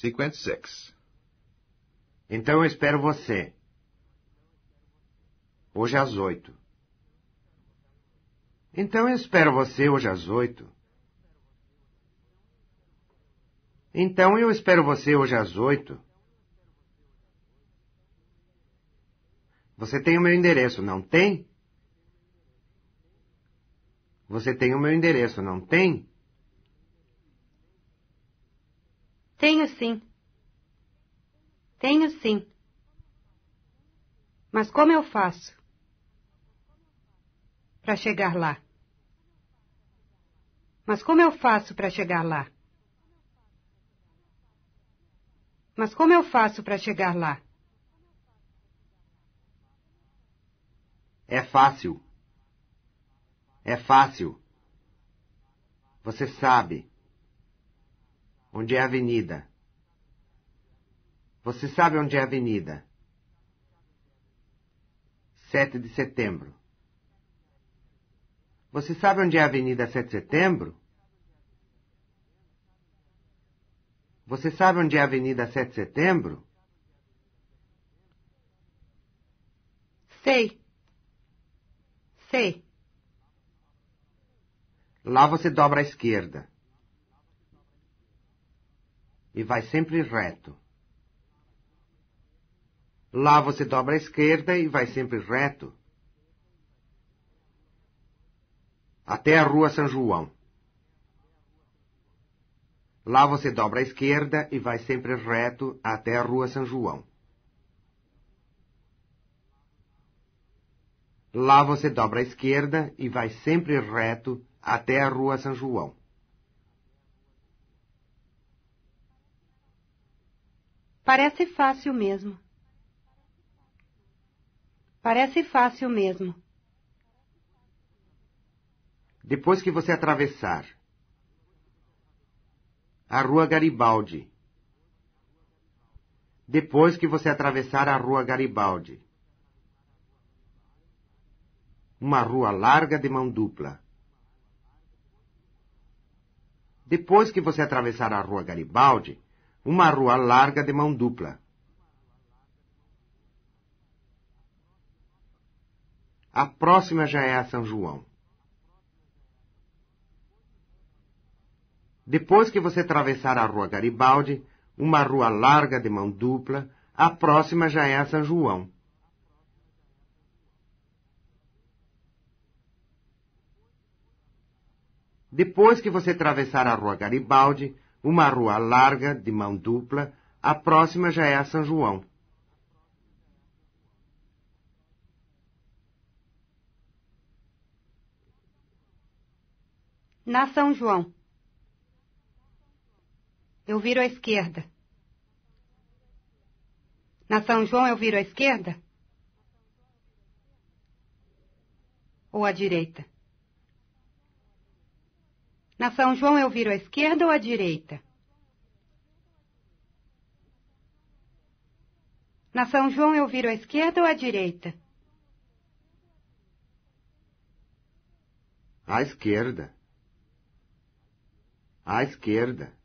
56. Então eu espero você. Hoje às oito. Então eu espero você hoje às oito. Então eu espero você hoje às oito. Você tem o meu endereço, não tem? Você tem o meu endereço, não tem? Tenho sim. Tenho sim. Mas como eu faço para chegar lá? Mas como eu faço para chegar lá? Mas como eu faço para chegar lá? É fácil. É fácil. Você sabe onde é a avenida. Você sabe onde é a avenida? 7 de setembro. Você sabe onde é a Avenida 7 de Setembro? Você sabe onde é a Avenida 7 de Setembro? Sei. Sei. Lá você dobra à esquerda e vai sempre reto. Lá você dobra à esquerda e vai sempre reto. Até a Rua São João. Lá você dobra à esquerda e vai sempre reto até a Rua São João. Lá você dobra à esquerda e vai sempre reto até a Rua São João. Parece fácil mesmo. Parece fácil mesmo. Depois que você atravessar a Rua Garibaldi. Depois que você atravessar a Rua Garibaldi. Uma rua larga de mão dupla. Depois que você atravessar a Rua Garibaldi, uma rua larga de mão dupla. A próxima já é a São João. Depois que você atravessar a rua Garibaldi, uma rua larga de mão dupla, a próxima já é a São João. Depois que você atravessar a rua Garibaldi, uma rua larga, de mão dupla, a próxima já é a São João. Na São João. Eu viro à esquerda. Na São João eu viro à esquerda? Ou à direita? Na São João eu viro à esquerda ou à direita? Na São João eu viro à esquerda ou à direita? À esquerda. À esquerda.